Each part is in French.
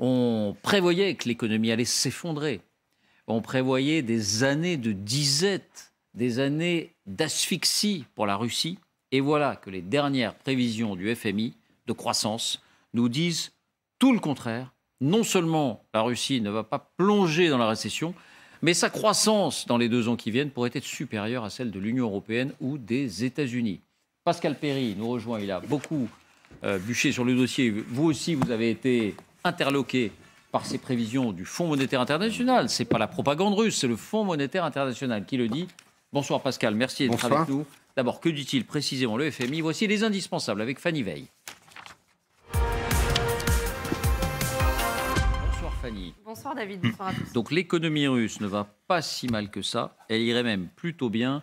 On prévoyait que l'économie allait s'effondrer. On prévoyait des années de disette, des années d'asphyxie pour la Russie. Et voilà que les dernières prévisions du FMI de croissance nous disent tout le contraire. Non seulement la Russie ne va pas plonger dans la récession, mais sa croissance dans les deux ans qui viennent pourrait être supérieure à celle de l'Union européenne ou des États-Unis. Pascal Perry nous rejoint, il a beaucoup euh, bûché sur le dossier. Vous aussi, vous avez été interloqué par ces prévisions du Fonds monétaire international. C'est pas la propagande russe, c'est le Fonds monétaire international qui le dit. Bonsoir Pascal, merci d'être avec nous. D'abord, que dit-il précisément le FMI Voici les indispensables avec Fanny Veil. Bonsoir Fanny. Bonsoir David, bonsoir à tous. Donc l'économie russe ne va pas si mal que ça, elle irait même plutôt bien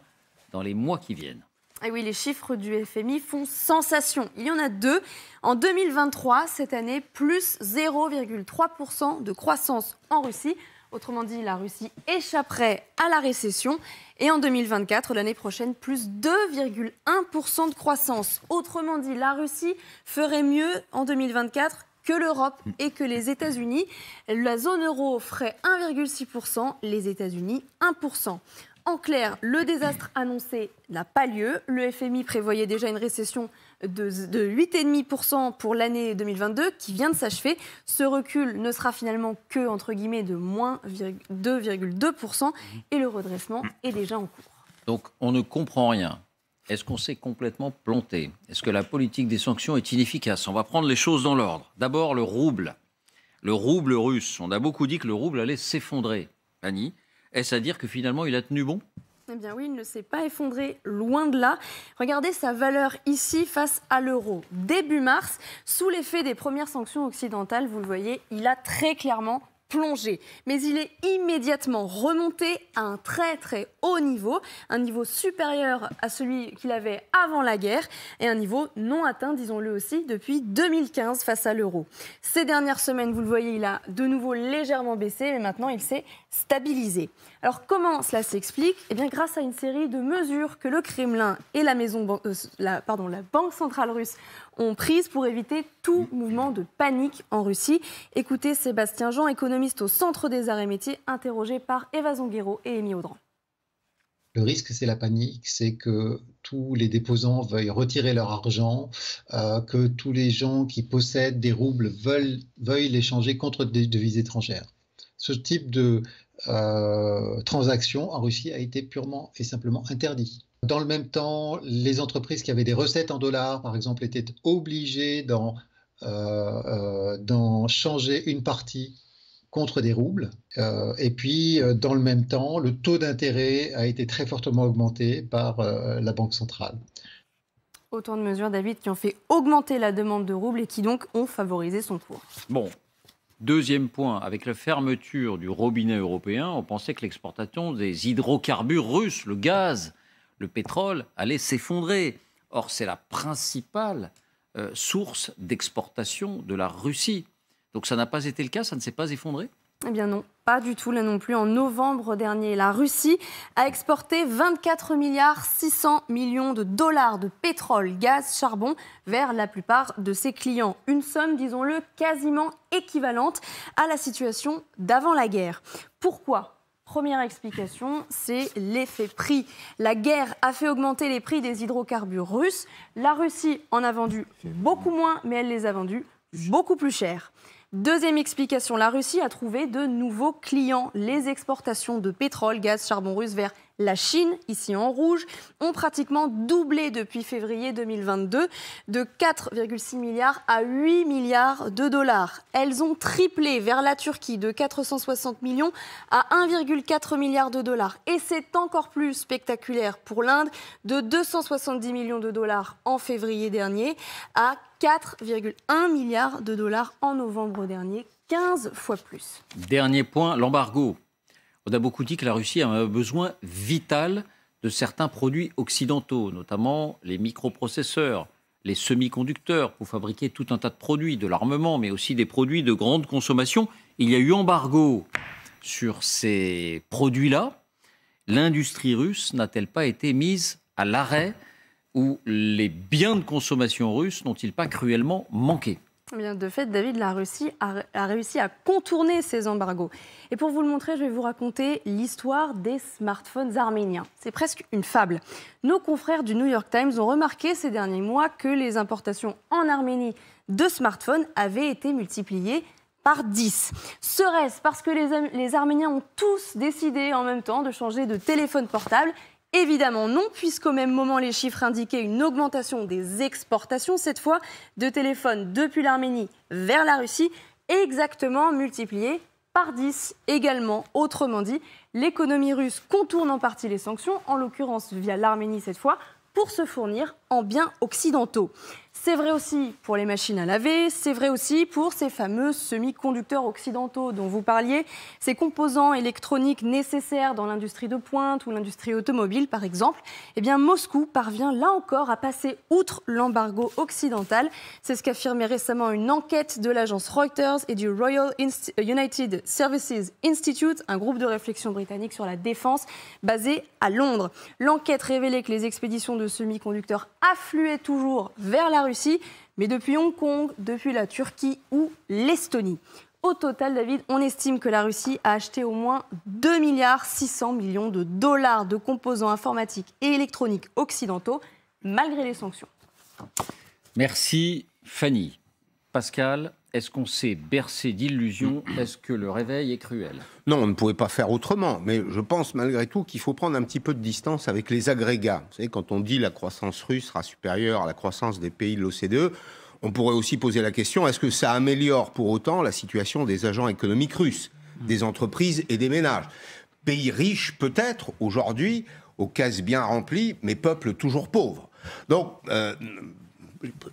dans les mois qui viennent. Et eh oui, les chiffres du FMI font sensation. Il y en a deux. En 2023, cette année, plus 0,3% de croissance en Russie. Autrement dit, la Russie échapperait à la récession. Et en 2024, l'année prochaine, plus 2,1% de croissance. Autrement dit, la Russie ferait mieux en 2024 que l'Europe et que les États-Unis. La zone euro ferait 1,6%, les États-Unis 1%. En clair, le désastre annoncé n'a pas lieu. Le FMI prévoyait déjà une récession de, 8,5% pour l'année 2022 qui vient de s'achever. Ce recul ne sera finalement que, entre guillemets, de moins 2,2% et le redressement est déjà en cours. Donc on ne comprend rien. Est-ce qu'on s'est complètement planté Est-ce que la politique des sanctions est inefficace On va prendre les choses dans l'ordre. D'abord, le rouble. Le rouble russe. On a beaucoup dit que le rouble allait s'effondrer. Annie, est-ce à dire que finalement il a tenu bon eh bien oui, il ne s'est pas effondré, loin de là. Regardez sa valeur ici face à l'euro. Début mars, sous l'effet des premières sanctions occidentales, vous le voyez, il a très clairement plongé. Mais il est immédiatement remonté à un très très haut niveau, un niveau supérieur à celui qu'il avait avant la guerre et un niveau non atteint, disons-le aussi, depuis 2015 face à l'euro. Ces dernières semaines, vous le voyez, il a de nouveau légèrement baissé, mais maintenant il s'est stabilisé. Alors comment cela s'explique Eh bien grâce à une série de mesures que le Kremlin et la, maison, euh, pardon, la Banque centrale russe ont prises pour éviter tout mm. mouvement de panique en Russie. Écoutez Sébastien Jean, économiste au Centre des arts et métiers, interrogé par Eva Zonguero et Émy Audran. Le risque, c'est la panique, c'est que tous les déposants veuillent retirer leur argent, euh, que tous les gens qui possèdent des roubles veuillent veuillent changer contre des devises étrangères. Ce type de euh, transaction en Russie a été purement et simplement interdit. Dans le même temps, les entreprises qui avaient des recettes en dollars, par exemple, étaient obligées d'en euh, euh, changer une partie contre des roubles. Euh, et puis, dans le même temps, le taux d'intérêt a été très fortement augmenté par la Banque centrale. Autant de mesures, David, qui ont fait augmenter la demande de roubles et qui donc ont favorisé son cours. Bon, Deuxième point, avec la fermeture du robinet européen, on pensait que l'exportation des hydrocarbures russes, le gaz, le pétrole allait s'effondrer. Or, c'est la principale euh, source d'exportation de la Russie. Donc ça n'a pas été le cas, ça ne s'est pas effondré Eh bien non, pas du tout là non plus. En novembre dernier, la Russie a exporté 24 milliards 600 millions de dollars de pétrole, gaz, charbon vers la plupart de ses clients. Une somme, disons-le, quasiment équivalente à la situation d'avant la guerre. Pourquoi Première explication, c'est l'effet prix. La guerre a fait augmenter les prix des hydrocarbures russes. La Russie en a vendu beaucoup moins, mais elle les a vendus beaucoup plus cher. Deuxième explication, la Russie a trouvé de nouveaux clients. Les exportations de pétrole, gaz, charbon russe vers la Chine, ici en rouge, ont pratiquement doublé depuis février 2022 de 4,6 milliards à 8 milliards de dollars. Elles ont triplé vers la Turquie de 460 millions à 1,4 milliard de dollars. Et c'est encore plus spectaculaire pour l'Inde, de 270 millions de dollars en février dernier à 4,1 milliards de dollars en novembre dernier, 15 fois plus. Dernier point, l'embargo on a beaucoup dit que la Russie a un besoin vital de certains produits occidentaux, notamment les microprocesseurs, les semi-conducteurs pour fabriquer tout un tas de produits, de l'armement, mais aussi des produits de grande consommation. Il y a eu embargo sur ces produits-là. L'industrie russe n'a-t-elle pas été mise à l'arrêt ou les biens de consommation russes n'ont-ils pas cruellement manqué eh de fait, David, la Russie a, réussi à contourner ces embargos. Et pour vous le montrer, je vais vous raconter l'histoire des smartphones arméniens. C'est presque une fable. Nos confrères du New York Times ont remarqué ces derniers mois que les importations en Arménie de smartphones avaient été multipliées par 10. Serait-ce parce que les, Arméniens ont tous décidé en même temps de changer de téléphone portable Évidemment non, puisqu'au même moment, les chiffres indiquaient une augmentation des exportations, cette fois, de téléphones depuis l'Arménie vers la Russie, exactement multipliée par 10 également. Autrement dit, l'économie russe contourne en partie les sanctions, en l'occurrence via l'Arménie cette fois, pour se fournir en biens occidentaux. C'est vrai aussi pour les machines à laver, c'est vrai aussi pour ces fameux semi-conducteurs occidentaux dont vous parliez, ces composants électroniques nécessaires dans l'industrie de pointe ou l'industrie automobile par exemple. Eh bien Moscou parvient là encore à passer outre l'embargo occidental. C'est ce qu'affirmait récemment une enquête de l'agence Reuters et du Royal euh, United Services Institute, un groupe de réflexion britannique sur la défense basé à Londres. L'enquête révélait que les expéditions de semi-conducteurs affluaient toujours vers la Russie mais depuis Hong Kong, depuis la Turquie ou l'Estonie. Au total, David, on estime que la Russie a acheté au moins 2,6 milliards de dollars de composants informatiques et électroniques occidentaux, malgré les sanctions. Merci Fanny. Pascal, est-ce qu'on s'est bercé d'illusions mm. Est-ce que le réveil est cruel Non, on ne pouvait pas faire autrement. Mais je pense malgré tout qu'il faut prendre un petit peu de distance avec les agrégats. Vous savez, quand on dit la croissance russe sera supérieure à la croissance des pays de l'OCDE, on pourrait aussi poser la question est-ce que ça améliore pour autant la situation des agents économiques russes, mm. des entreprises et des ménages Pays riches peut-être aujourd'hui, aux cases bien remplies, mais peuple toujours pauvre. Donc, euh,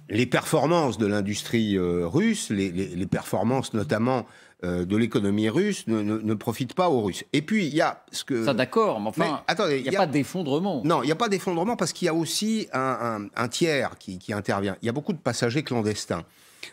les performances de l'industrie euh, russe, les, performances notamment euh, de l'économie russe ne, profitent pas aux Russes. Et puis il y a ce que ça d'accord, mais enfin, il n'y a, pas d'effondrement. Non, il n'y a pas d'effondrement parce qu'il y a aussi un, tiers qui, intervient. Il y a beaucoup de passagers clandestins.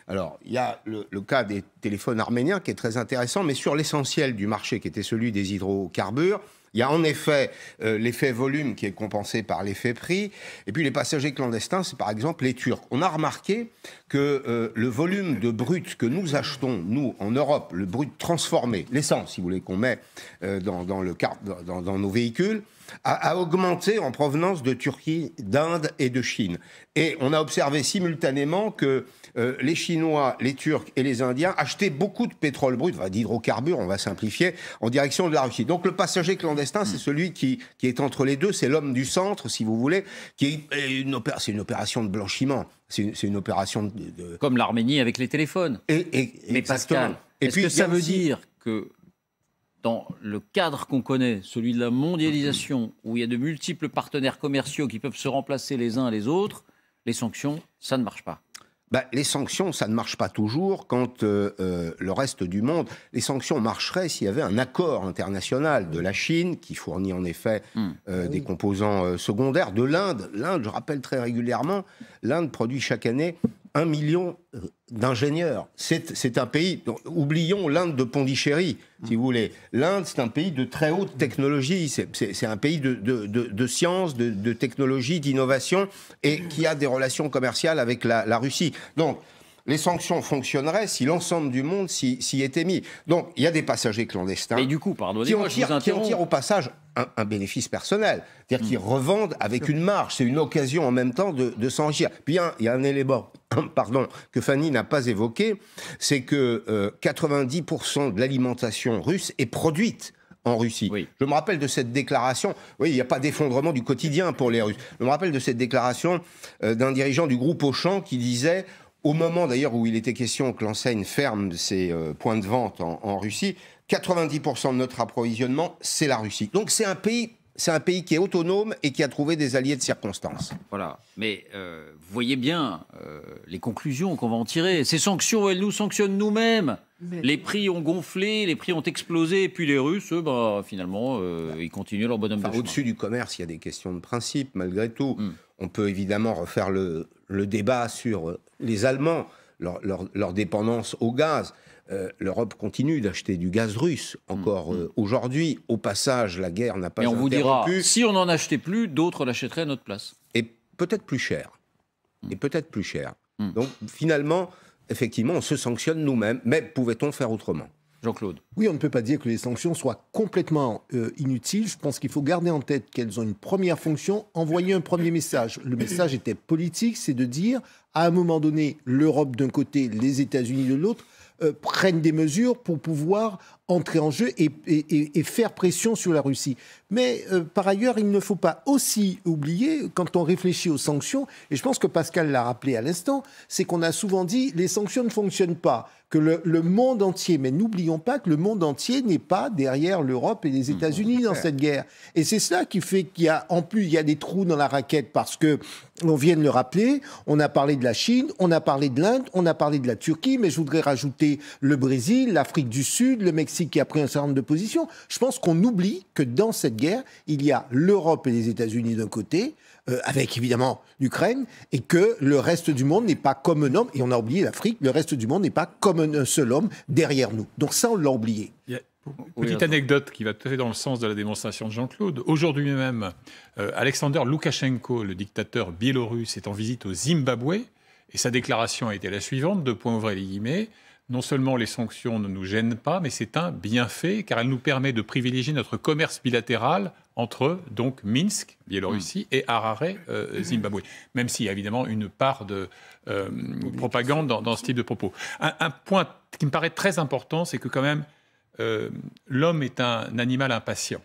Alors, il y a le, cas des téléphones arméniens qui est très intéressant, mais sur l'essentiel du marché qui était celui des hydrocarbures, il y a en effet euh, l'effet volume qui est compensé par l'effet prix. Et puis les passagers clandestins, c'est par exemple les Turcs. On a remarqué que euh, le volume de brut que nous achetons, nous, en Europe, le brut transformé, l'essence, si vous voulez, qu'on met euh, dans nos véhicules, a, augmenté en provenance de Turquie, d'Inde et de Chine. Et on a observé simultanément que euh, les Chinois, les Turcs et les Indiens achetaient beaucoup de pétrole brut, d'hydrocarbures, on va simplifier, en direction de la Russie. Donc le passager clandestin, c'est hmm. celui qui, qui est entre les deux, c'est l'homme du centre, si vous voulez, qui est une, opération de blanchiment. C'est une, opération de, Comme l'Arménie avec les téléphones. Et, et, Mais Pascal, est-ce que ça veut dire que dans le cadre qu'on connaît, celui de la mondialisation, où il y a de multiples partenaires commerciaux qui peuvent se remplacer les uns les autres, les sanctions, ça ne marche pas. Bah, les sanctions, ça ne marche pas toujours quand euh, euh, le reste du monde. Les sanctions marcheraient s'il y avait un accord international de la Chine, qui fournit en effet hmm. euh, ah des composants secondaires, de l'Inde. L'Inde, je rappelle très régulièrement, l'Inde produit chaque année un million euh, d'ingénieurs. C'est un pays, oublions l'Inde de Pondichéry, si vous voulez. L'Inde, c'est un pays de très haute technologie, c'est un pays de, de, science, de, technologie, d'innovation, et qui a des relations commerciales avec la, la Russie. Donc, les sanctions fonctionneraient si l'ensemble du monde s'y, était mis. Donc, il y a des passagers clandestins. Et du coup, qui en, tirent, au passage un, bénéfice personnel. C'est-à-dire qu'ils hmm. revendent avec une marge. C'est une occasion en même temps de, de s'enrichir. Puis il y, a un élément pardon, que Fanny n'a pas évoqué, c'est que 90% euh, de l'alimentation russe est produite en Russie. Je me rappelle de cette déclaration, oui, il n'y a pas d'effondrement du quotidien pour les Russes. Je me rappelle de cette déclaration euh, d'un dirigeant du groupe Auchan qui disait au moment d'ailleurs où il était question que l'enseigne ferme ses euh, points de vente en, en Russie, 90% de notre approvisionnement, c'est la Russie. Donc c'est un pays c'est un pays qui est autonome et qui a trouvé des alliés de circonstance. Voilà. Mais euh, vous voyez bien euh, les conclusions qu'on va en tirer. Ces sanctions, elles nous sanctionnent nous-mêmes. Les prix ont gonflé, les prix ont explosé, et puis les Russes, bah, finalement, euh, bah, ils continuent leur bonhomme de de Au-dessus du commerce, il y a des questions de principe, malgré tout. Hmm. On peut évidemment refaire le, débat sur les Allemands, leur dépendance au gaz. Euh, l'Europe continue d'acheter du gaz russe encore mm, mm. Euh, aujourd'hui. Au passage, la guerre n'a pas. Et on vous dira, si on n'en achetait plus, d'autres l'achèteraient à notre place. Et peut-être plus cher. Mm. Et peut-être plus cher. Donc finalement, effectivement, on se sanctionne nous-mêmes. Mais pouvait-on faire autrement Jean-Claude. Oui, on ne peut pas dire que les sanctions soient complètement euh, inutiles. Je pense qu'il faut garder en tête qu'elles ont une première fonction, envoyer un premier message. Le message était politique, c'est de dire, à un moment donné, l'Europe d'un côté, les États-Unis de l'autre, euh, prennent des mesures pour pouvoir entrer en jeu et, faire pression sur la Russie. Mais euh, par ailleurs, il ne faut pas aussi oublier, quand on réfléchit aux sanctions, et je pense que Pascal l'a rappelé à l'instant, c'est qu'on a souvent dit les sanctions ne fonctionnent pas, que le, monde entier, mais n'oublions pas que le monde entier n'est pas derrière l'Europe et les mmh, États-Unis dans cette guerre. Et c'est cela qui fait qu'il y a, en plus, il y a des trous dans la raquette parce que, on vient de le rappeler, on a parlé de la Chine, on a parlé de l'Inde, on a parlé de la Turquie, mais je voudrais rajouter le Brésil, l'Afrique du Sud, le Mexique qui a pris un certain nombre de positions. Je pense qu'on oublie que dans cette guerre, il y a l'Europe et les États-Unis d'un côté, euh, avec évidemment l'Ukraine, et que le reste du monde n'est pas comme un homme, et on a oublié l'Afrique, le reste du monde n'est pas comme un seul homme derrière nous. Donc ça, on l'a oublié. Petite anecdote qui va tout à fait dans le sens de la démonstration de Jean-Claude. Aujourd'hui même, euh, Alexander Loukachenko, le dictateur biélorusse, est en visite au Zimbabwe et sa déclaration a été la suivante, de point ouvrir les guillemets non seulement les sanctions ne nous gênent pas, mais c'est un bienfait car elles nous permettent de privilégier notre commerce bilatéral entre donc Minsk, Biélorussie, hmm. et Harare, euh, Zimbabwe. Même s'il y a évidemment une part de euh, propagande dans, ce type de propos. Un, point qui me paraît très important, c'est que quand même euh, l'homme est un animal impatient.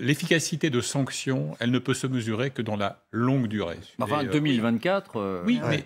l'efficacité de sanctions, elle ne peut se mesurer que dans la longue durée. Enfin, 2024. Oui, mais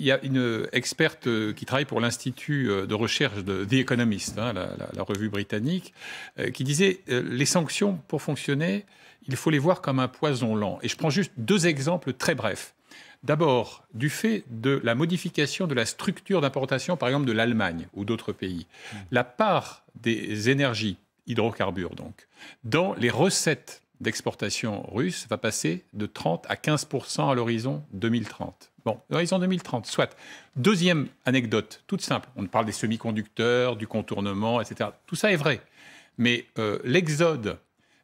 il y a une experte euh, qui travaille pour l'Institut euh, de recherche de The Economist, hein, la, revue britannique, euh, qui disait les sanctions, pour fonctionner, il faut les voir comme un poison lent. Et je prends juste deux exemples très brefs. D'abord, du fait de la modification de la structure d'importation, par exemple, de l'Allemagne ou d'autres pays, mmh. la part des énergies, hydrocarbures donc, dans les recettes d'exportation russe va passer de 30 à 15 à l'horizon 2030. Bon, l'horizon 2030, soit. Deuxième anecdote, toute simple. On parle des semi-conducteurs, du contournement, etc. Tout ça est vrai. Mais euh, l'exode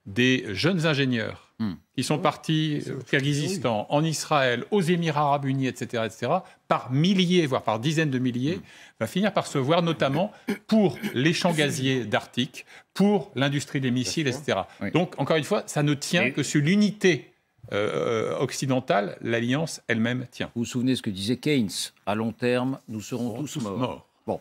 des jeunes ingénieurs hmm. qui sont partis au Kyrgyzstan, en Israël, aux Émirats arabes unis, etc., etc., par milliers, voire par dizaines de milliers, hmm. va finir par se voir notamment pour les champs gaziers d'Arctique, pour l'industrie des missiles, etc. Donc, encore une fois, ça ne tient que sur l'unité euh, occidentale, l'alliance elle-même tient. Vous vous souvenez ce que disait Keynes À long terme, nous serons tous morts. Bon,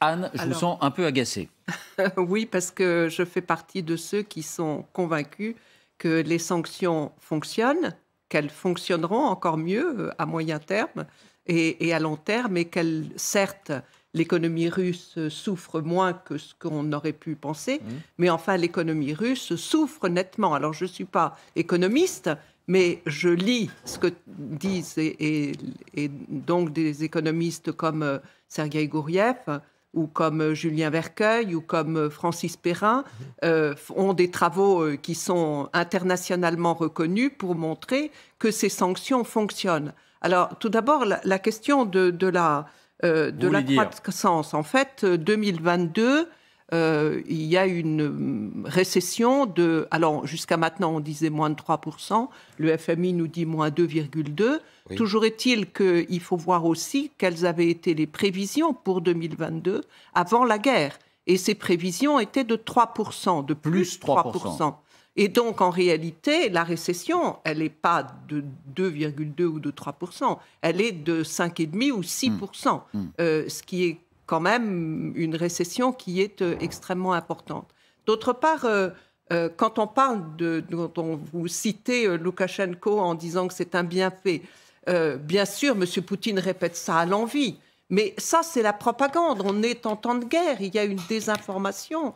Anne, je vous sens un peu agacée. oui, parce que je fais partie de ceux qui sont convaincus que les sanctions fonctionnent, qu'elles fonctionneront encore mieux euh, à moyen terme et, à long terme, et qu'elles, certes, l'économie russe souffre moins que ce qu'on aurait pu penser, mmh. mais enfin l'économie russe souffre nettement. Alors je ne suis pas économiste, mais je lis ce que disent et, donc des économistes comme euh, Sergei Gouriev ou comme euh, Julien Vercueil ou comme euh, Francis Perrin mm-hmm. ont des travaux qui sont internationalement reconnus pour montrer que ces sanctions fonctionnent. Alors tout d'abord, la, question de, de la, de la croissance. En fait, 2022 euh, il y a une hum, récession de... Alors, jusqu'à maintenant, on disait moins de 3%, le FMI nous dit moins 2,2%. Toujours est-il qu'il faut voir aussi quelles avaient été les prévisions pour 2022 avant la guerre. Et ces prévisions étaient de 3%, de plus, 3%. Et donc, en réalité, la récession, elle n'est pas de 2,2 ou de 3 elle est de 5,5 ou 6 hmm. hmm. euh, ce qui est quand même une récession qui est euh, extrêmement importante. D'autre part, euh, euh, quand on parle de, quand on vous citez Loukachenko en disant que c'est un bienfait, bien sûr, M. Poutine répète ça à l'envie. Mais ça, c'est la propagande. On est en temps de guerre. Il y a une désinformation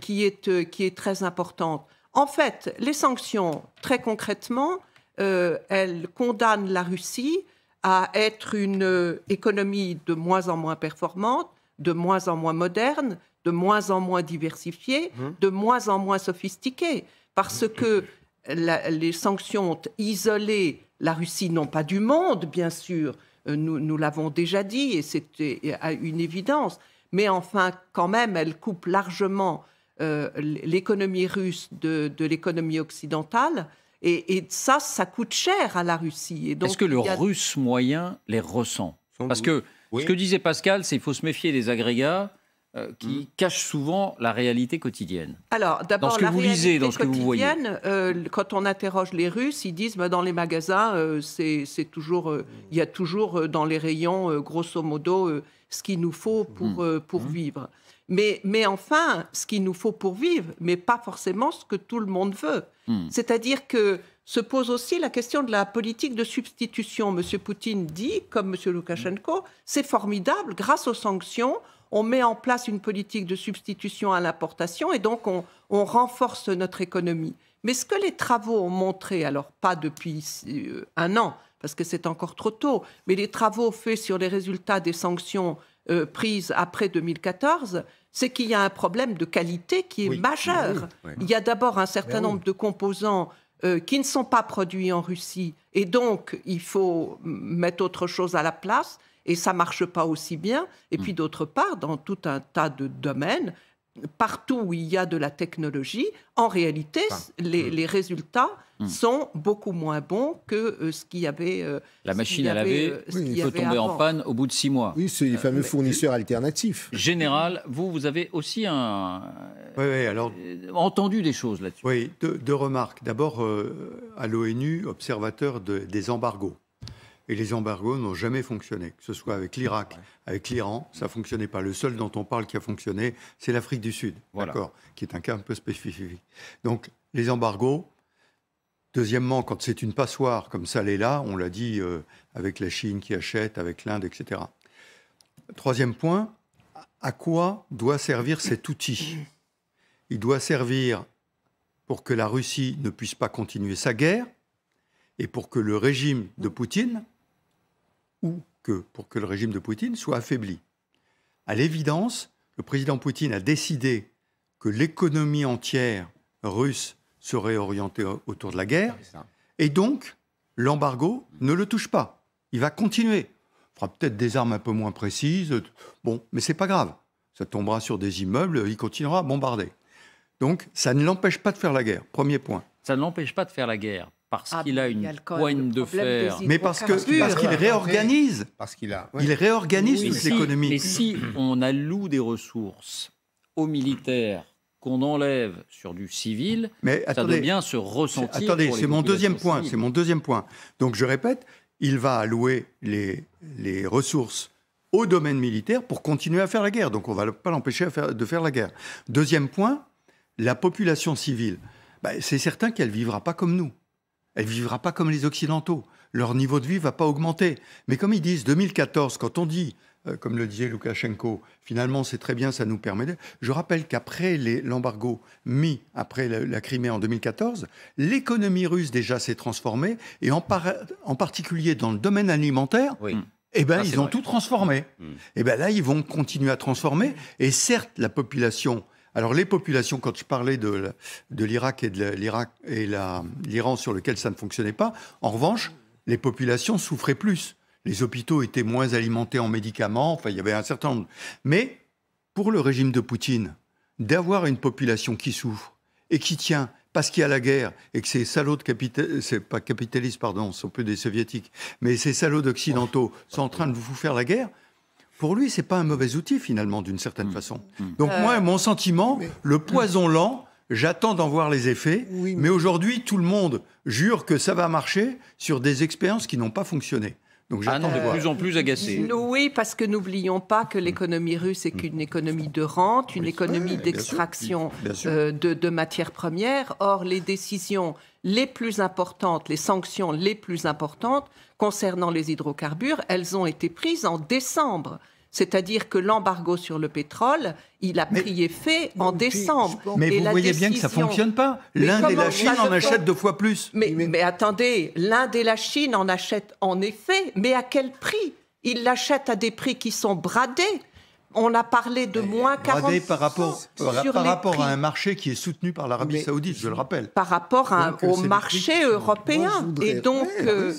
qui, est, très importante. En fait, les sanctions, très concrètement, elles condamnent la Russie à être une euh, économie de moins en moins performante, de moins en moins moderne, de moins en moins diversifiée, mmh. de moins en moins sophistiquée, parce mmh. que les sanctions ont isolé la Russie, non pas du monde, bien sûr, euh, nous, l'avons déjà dit, et c'était une évidence, mais enfin, quand même, elle coupe largement euh, l'économie russe de l'économie occidentale. Et, ça, ça coûte cher à la Russie. Est-ce que le russe moyen les ressent Parce que ce que disait Pascal, c'est qu'il faut se méfier des agrégats. Euh, qui hmm. cachent cache souvent la réalité quotidienne. Alors, d'abord, la réalité quotidienne, ce que vous euh, quand on interroge les Russes, ils disent bah, dans les magasins, euh, c'est toujours, il y a toujours dans les rayons, grosso modo, ce qu'il nous faut pour, hmm. pour hmm. vivre. Mais, mais enfin, ce qu'il nous faut pour vivre, mais pas forcément ce que tout le monde veut. C'est-à-dire que se pose aussi la question de la politique de substitution. M. Poutine dit, comme M. Loukachenko, c'est formidable, grâce aux sanctions, on met en place une politique de substitution à l'importation et donc on, renforce notre économie. Mais ce que les travaux ont montré, alors pas depuis euh, un an, parce que c'est encore trop tôt, mais les travaux faits sur les résultats des sanctions euh, prises après 2014, c'est qu'il y a un problème de qualité qui est majeur. Il y a d'abord un certain ben nombre de composants euh, qui ne sont pas produits en Russie et donc il faut mettre autre chose à la place et ça marche pas aussi bien. Et hmm. puis d'autre part, dans tout un tas de domaines, partout où il y a de la technologie, en réalité, hmm. les, résultats hmm. sont beaucoup moins bons que euh, ce qu'il y avait. Euh, la machine à laver euh, peut tomber en panne au bout de six mois. Oui, c'est les ah, fameux fournisseurs alternatifs. Général, vous, vous avez aussi un... alors, euh, entendu des choses là-dessus. Oui, deux, remarques. D'abord, à l'ONU, observateur des embargos et les embargos n'ont jamais fonctionné, que ce soit avec l'Irak, avec l'Iran, ça ne fonctionnait pas. Le seul dont on parle qui a fonctionné, c'est l'Afrique du Sud, qui est un cas un peu spécifique. Donc les embargos, Deuxièmement, quand c'est une passoire, comme ça l'est là, on l'a dit euh, avec la Chine qui achète, avec l'Inde, etc. Troisième point, à quoi doit servir cet outil Il doit servir pour que la Russie ne puisse pas continuer sa guerre et pour que le régime de Poutine ou pour que le régime de Poutine soit affaibli. À l'évidence, le président Poutine a décidé que l'économie entière russe serait orientée autour de la guerre, et donc l'embargo ne le touche pas. Il va continuer. Il fera peut-être des armes un peu moins précises, bon, mais c'est pas grave. Ça tombera sur des immeubles, il continuera à bombarder. Donc ça ne l'empêche pas de faire la guerre, premier point. Ça ne l'empêche pas de faire la guerre. Ah, parce qu'il a une poigne de fer. Mais parce qu'il réorganise. Parce qu'il a. Il réorganise toute l'économie. Mais si on alloue des ressources aux militaires qu'on enlève sur du civil, ça doit bien se ressentir. Attendez, c'est mon deuxième point. C'est mon deuxième point. Donc je répète, il va allouer les, les ressources au domaine militaire pour continuer à faire la guerre. Donc on ne va pas l'empêcher de faire la guerre. Deuxième point, la population civile. Bah, c'est certain qu'elle ne vivra pas comme nous. Elle ne vivra pas comme les Occidentaux. Leur niveau de vie va pas augmenter. Mais comme ils disent, 2014, quand on dit, euh, comme le disait Loukachenko, finalement c'est très bien, ça nous permet de... Je rappelle qu'après l'embargo mis après la, Crimée en 2014, l'économie russe déjà s'est transformée, et en, particulier dans le domaine alimentaire. Hmm. Eh ben, ah, ils ont tout transformé. Hmm. Et eh ben là, ils vont continuer à transformer. Et certes, la population alors les populations, quand je parlais de, de l'Irak et de l'Irak et l'Iran sur lequel ça ne fonctionnait pas, en revanche, les populations souffraient plus. Les hôpitaux étaient moins alimentés en médicaments, enfin il y avait un certain nombre. Mais pour le régime de Poutine, d'avoir une population qui souffre et qui tient parce qu'il y a la guerre et que ces salauds de capitalistes, c'est pas capitalistes, pardon, ce sont peu des soviétiques, mais ces salauds d'occidentaux sont en train de vous faire la guerre, pour lui, c'est pas un mauvais outil finalement, d'une certaine mm. façon. Mm. Donc euh, moi, mon sentiment, le poison lent, j'attends d'en voir les effets. mais... aujourd'hui, tout le monde jure que ça va marcher sur des expériences qui n'ont pas fonctionné. Donc j'attends ah, de plus en plus agacé. Oui, parce que n'oublions pas que l'économie russe est qu'une mm. économie de rente, une économie d'extraction euh, de matières premières. Or, les décisions les plus importantes, les sanctions les plus importantes concernant les hydrocarbures, elles ont été prises en décembre. C'est-à-dire que l'embargo sur le pétrole, il a pris effet en décembre. Mais vous voyez bien que ça ne fonctionne pas. L'Inde et la Chine en achètent deux fois plus. mais attendez, l'Inde et la Chine en achètent en effet, mais à quel prix Ils l'achètent à des prix qui sont bradés. On a parlé de moins 40 par rapport, par rapport à un marché qui est soutenu par l'Arabie Saoudite, je le rappelle. Par rapport au marché européen. et donc. Euh,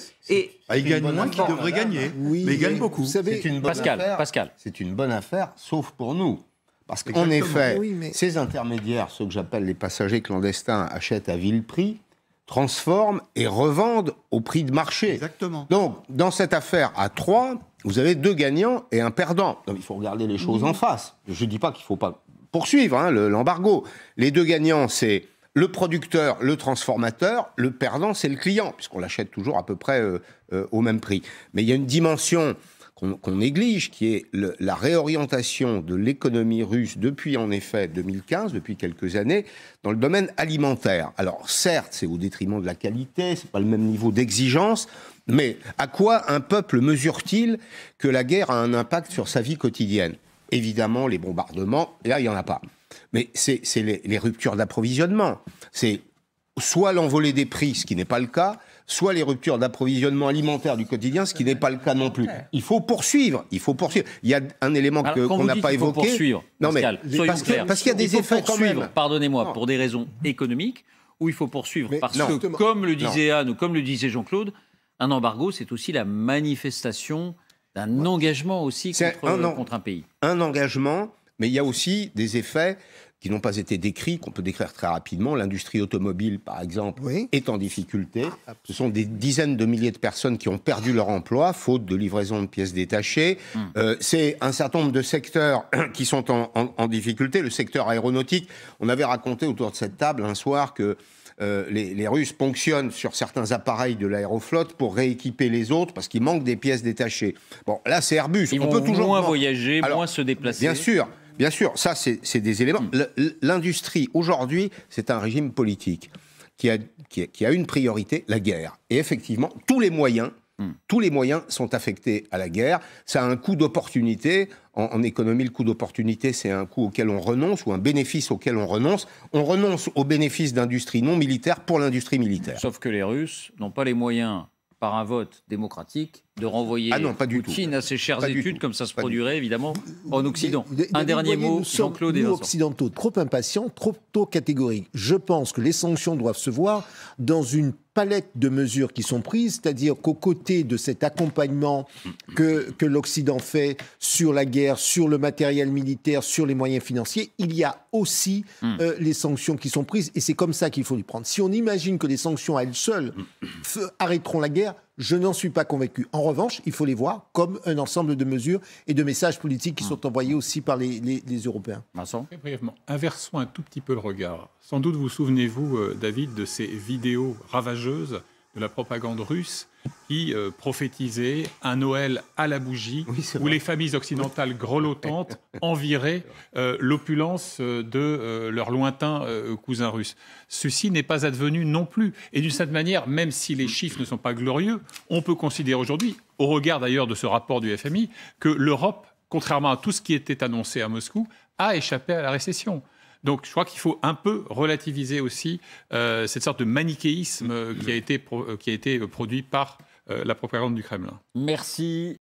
moins qu'il devrait gagner. Oui, mais il gagne beaucoup. une Pascal, Pascal. C'est une bonne affaire, sauf pour nous. Parce qu'en effet, ces intermédiaires, ceux que j'appelle les passagers clandestins, achètent à vil prix, transforment et revendent au prix de marché. Exactement. Donc, dans cette affaire à 3, vous avez deux gagnants et un perdant. Donc, il faut regarder les choses en face. Je ne dis pas qu'il ne faut pas poursuivre hein, l'embargo. les deux gagnants, c'est le producteur, le transformateur. Le perdant, c'est le client, puisqu'on l'achète toujours à peu près euh, euh, au même prix. Mais il y a une dimension qu'on néglige, qui est la réorientation de l'économie russe depuis, en effet, 2015, depuis quelques années, dans le domaine alimentaire. Alors, certes, c'est au détriment de la qualité, ce n'est pas le même niveau d'exigence, mais à quoi un peuple mesure-t-il que la guerre a un impact sur sa vie quotidienne Évidemment, les bombardements, là, il n'y en a pas. Mais c'est les, ruptures d'approvisionnement. C'est soit l'envolée des prix, ce qui n'est pas le cas, soit les ruptures d'approvisionnement alimentaire du quotidien, ce qui n'est pas le cas non plus. Il faut poursuivre, il faut poursuivre. Il y a un élément qu'on n'a pas évoqué. Poursuivre, non mais parce qu'il y a des effets quand même. Pardonnez-moi, pour des raisons économiques, où il faut poursuivre parce que, comme le disait Anne ou comme le disait Jean-Claude, un embargo, c'est aussi la manifestation d'un engagement aussi contre un, un pays. Un engagement, mais il y a aussi des effets qui n'ont pas été décrits, qu'on peut décrire très rapidement. L'industrie automobile, par exemple, est en difficulté. Ah, Ce sont des dizaines de milliers de personnes qui ont perdu leur emploi, faute de livraison de pièces détachées. Hmm. Euh, c'est un certain nombre de secteurs qui sont en, difficulté. Le secteur aéronautique, on avait raconté autour de cette table un soir que euh, les, Russes ponctionnent sur certains appareils de l'aéroflotte pour rééquiper les autres parce qu'il manque des pièces détachées. Bon, là, c'est Airbus. On peut toujours moins voyager, moins se déplacer. Bien sûr. Bien sûr, ça, c'est des éléments. Hmm. L'industrie, aujourd'hui, c'est un régime politique qui a une priorité, la guerre. Et effectivement, tous les moyens Hmm. Tous les moyens sont affectés à la guerre. Ça a un coût d'opportunité. En, économie, le coût d'opportunité, c'est un coût auquel on renonce ou un bénéfice auquel on renonce. On renonce au bénéfice d'industries non militaires pour l'industrie militaire. Sauf que les Russes n'ont pas les moyens, par un vote démocratique, de renvoyer ah non, Poutine à ses chères études, comme ça se produirait évidemment en Occident. un dernier mot, Jean-Claude et occidentaux, trop impatients, trop tôt catégoriques. Je pense que les sanctions doivent se voir dans une palette de mesures qui sont prises, c'est-à-dire qu'au côté de cet accompagnement que, l'Occident fait sur la guerre, sur le matériel militaire, sur les moyens financiers, il y a aussi hmm. euh, les sanctions qui sont prises, et c'est comme ça qu'il faut les prendre. Si on imagine que les sanctions à elles seules arrêteront la guerre, je n'en suis pas convaincu. En revanche, il faut les voir comme un ensemble de mesures et de messages politiques qui hum. sont envoyés aussi par les, Européens. Vincent Très brièvement, inversons un tout petit peu le regard. Sans doute vous souvenez-vous, euh, David, de ces vidéos ravageuses de la propagande russe qui euh, prophétisait un Noël à la bougie où les familles occidentales grelottantes enviraient euh, l'opulence euh, de leurs lointains cousins russes. Ceci n'est pas advenu non plus. Et d'une certaine manière, même si les chiffres ne sont pas glorieux, on peut considérer aujourd'hui, au regard d'ailleurs de ce rapport du FMI, que l'Europe, contrairement à tout ce qui était annoncé à Moscou, a échappé à la récession. Donc je crois qu'il faut un peu relativiser aussi euh, cette sorte de manichéisme euh, qui a été, euh, qui a été produit par la propagande du Kremlin. Merci.